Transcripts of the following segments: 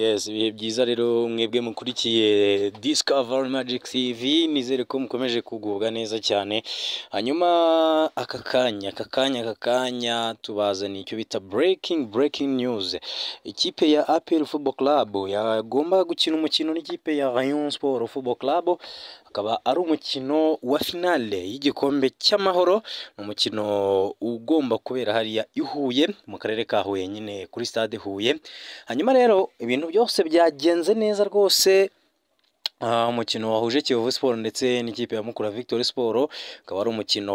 yesi ibihe byiza rero mwebwe mukurikiye discover magic tv nizere ko mukomeje kugubwa neza cyane hanyuma aka kanya aka kanya aka kanya tubazaniye icyo bita breaking breaking news ikipe ya apel football club yagomba gukina umukino n'ikipe ya rayon sport football club akaba ari umukino wa finale y'igikombe cy'amahoro ni umukino ugomba kubera hariya i Huye mu karere ka Huye nyine kuri stade Huye hanyuma rero ibintu byose byagenze neza rwose umukino wahuje Kiyovu Sport ndetse n'ikipe ya Mukura Victory Sport ukaba ari umukino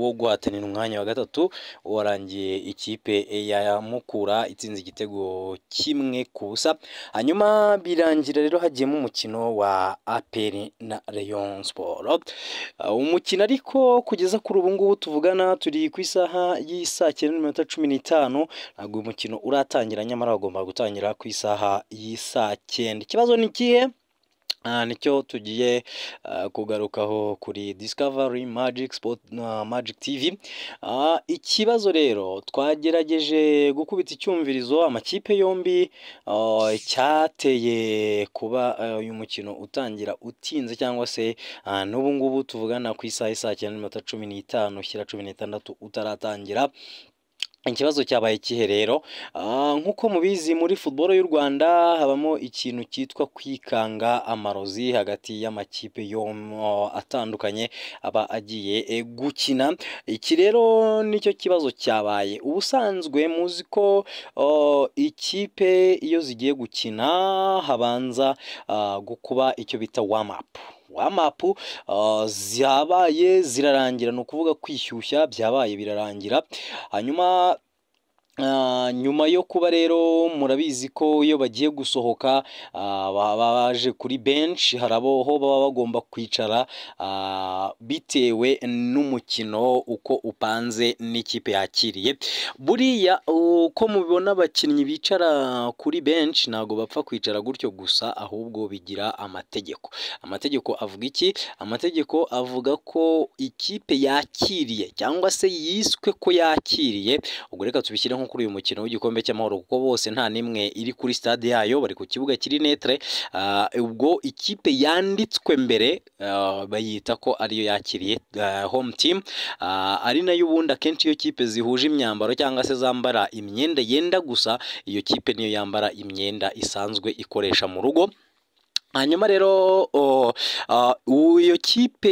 wo guhatanira umwanya wa gatatu warangiye ikipe ya Mukura itsinze igitego kimwe ku busa hanyuma birangira rero hagiyemo umukino wa APR na Rayon Sport ah, umukino ariko kugeza kuri ubu ngubu tuvugana turi ku isaha y'isaa cyenda n'iminota cumi n'itanu ntabwo uyu mukino uratangira nyamara bagomba gutangira ku isaha y'isaa cyenda ikibazo ni ikihe nicyo tugiye eh, kugarukaho kuri discovery magic sport eh, magic tv ah, ikibazo rero twagerageje gukubita icyumvirizo amakipe yombi oh, cyateye kuba eh, uyu mukino utangira utinze cyangwa se ah, n'ubu ngubu tuvugana ku isaha saa cyenda n'iminota cumi n'itanu shyira cumi n'itandatu utaratangira ikibazo cyabaye ikihe rero ah, nk'uko mubizi muri futuboro y'u rwanda habamo ikintu cyitwa kwikanga amarozi hagati y'amakipe yo atandukanye aba agiye eh, gukina iki rero nicyo kibazo cyabaye ubusanzwe muzi ko oh, ikipe iyo zigiye gukina habanza ah, gukuba icyo bita wamapu wamapu uh, zabaye zirarangira ni ukuvuga kwishyushya byabaye birarangira hanyuma Ah, nyuma yo kuba rero murabizi ko iyo bagiye gusohoka ah, baba baje kuri benshi hari abo baba bagomba kwicara ah, bitewe n'umukino uko upanze n'ikipe yakiriye buriya uko mubibona abakinnyi bicara kuri benshi ntabwo bapfa kwicara gutyo gusa ahubwo bigira amategeko amategeko avuga iki amategeko avuga ko ikipe yakiriye cyangwa se yiswe ko yakiriye ubwo reka tubishyire kuri uyu mukino w'igikombe cy'amahoro kuko bose nta n'imwe iri kuri stade yayo bari ku kibuga kiri netre ah, ubwo ikipe yanditswe mbere ah, bayita ko ariyo yakiriye ah, home team ari nayo ubundi akenshi iyo kipe zihuje imyambaro cyangwa se zambara imyenda yenda gusa iyo kipe niyo yambara imyenda isanzwe ikoresha mu rugo hanyuma rero iyo kipe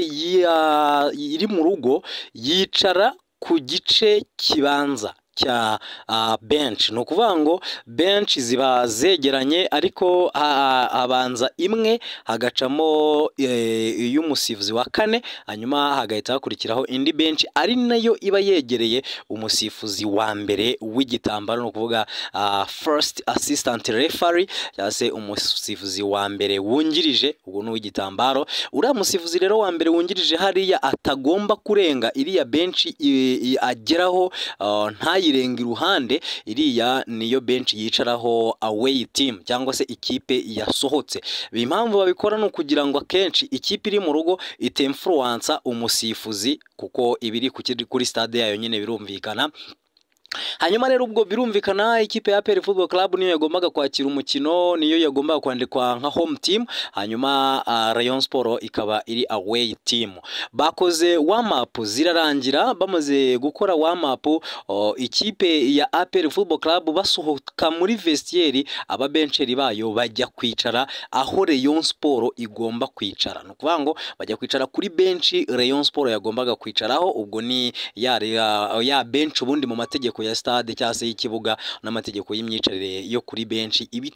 iri mu rugo yicara ku gice kibanza cya ah, benshi ni ukuvuga ngo benshi ziba zegeranye ariko habanza ah, ah, imwe hagacamo eh, iy'umusifuzi wa kane hanyuma hagahita hakurikiraho indi benshi ari nayo iba yegereye umusifuzi wa mbere w'igitambaro ni ukuvuga first assistant refari cyangwa se umusifuzi wa mbere wungirije ubu ni uw'igitambaro uriya musifuzi rero wa mbere wungirije hariya atagomba kurenga iriya benshi ageraho ntayo ayirenga iruhande iriya niyo benshi yicaraho away team cyangwa se ikipe yasohotse impamvu babikora ni ukugira ngo akenshi ikipe iri mu rugo itemfuruwansa umusifuzi kuko ibiri kuri stade yayo nyine birumvikana hanyuma rero ubwo birumvikana ikipe ya APR Football Club niyo yagombaga kwakira umukino niyo yagombaga kwandikwa nka home team hanyuma uh, Rayon Sport ikaba iri away team bakoze warm up zirarangira bamaze gukora warm up uh, ikipe ya APR Football Club basohoka muri vestiaire aba bayo bajya kwicara aho Rayon Sport igomba kwicara no kuvuga ngo bajya kwicara kuri benshi Rayon Sport yagombaga kwicaraho ubwo ni ya ya bench ubundi mu mategeko ya stade cyangwa se y'ikibuga n'amategeko y'imyicarire yo kuri benshi iba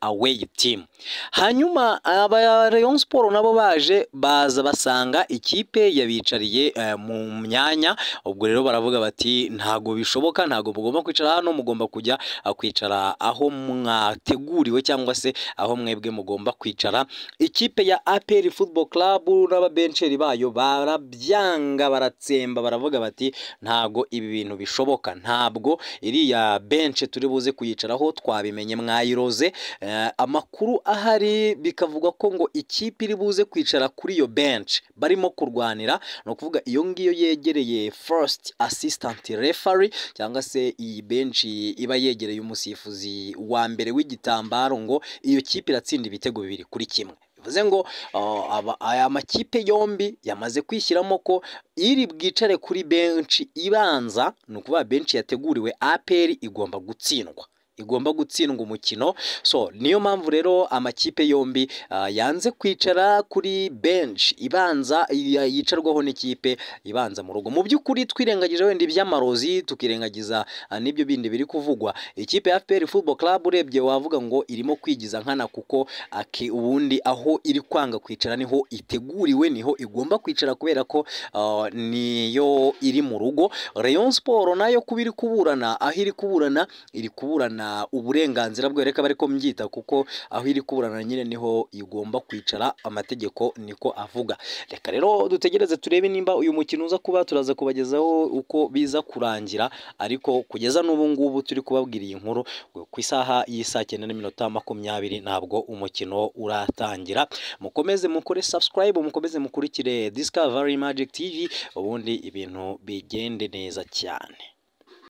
away team hanyuma aba Rayon Sport nabo baje baza basanga ikipe yabicariye eh, mu myanya ubwo rero baravuga bati ntago bishoboka ntago mugomba kwicara hano mugomba kujya ah, kwicara aho mwateguriwe cyangwa se aho mwebwe mugomba kwicara ikipe ya APR Football Club n'ababenceri bayo barabyanga baratsemba baravuga bati ntago ibi bintu bishoboka isohoka ntabwo iriya benshi turi buze kuyicaraho twabimenye mwayiroze eh, amakuru ahari bikavugwa ko ngo ikipe iri buze kwicara kuri iyo bench barimo kurwanira ni ukuvuga iyo ngiyo yegereye first assistant refari cyangwa se iyi benshi iba yegereye umusifuzi wa mbere w'igitambaro ngo iyo kipe iratsinda ibitego bibiri kuri kimwe bivuze ngo uh, aya makipe yombi yamaze kwishyiramo ko iri bwicare kuri benshi ibanza ni ukuvuga benshi yateguriwe aperi igomba gutsindwa igomba gutsindwa umukino so niyo mpamvu rero amakipe yombi ah, yanze kwicara kuri bench ibanza yicarwaho n'ikipe ibanza mu rugo mu by'ukuri twirengagije wenda iby'amarozi tukirengagiza ah, n'ibyo bindi biri kuvugwa ikipe ya FPR Football Club urebye wavuga ngo irimo kwigiza nkana kuko ake ah, ubundi aho iri kwanga kwicara niho iteguriwe niho igomba kwicara kubera ko niyo iri mu rugo Rayon Sport nayo kuba iri kuburana aho iri kuburana iri kuburana guhana uburenganzira bwereka bari ko mbyita kuko aho iri kuburana nyine niho igomba kwicara amategeko niko avuga reka rero dutegereze turebe nimba uyu mukino uza kuba turaza kubagezaho uko biza kurangira ariko kugeza n'ubu ngubu turi kubabwira iyi nkuru ku isaha y'isaa cyenda n'iminota makumyabiri ntabwo umukino uratangira mukomeze mukore subscribe mukomeze mukurikire discovery magic tv ubundi ibintu bigende neza cyane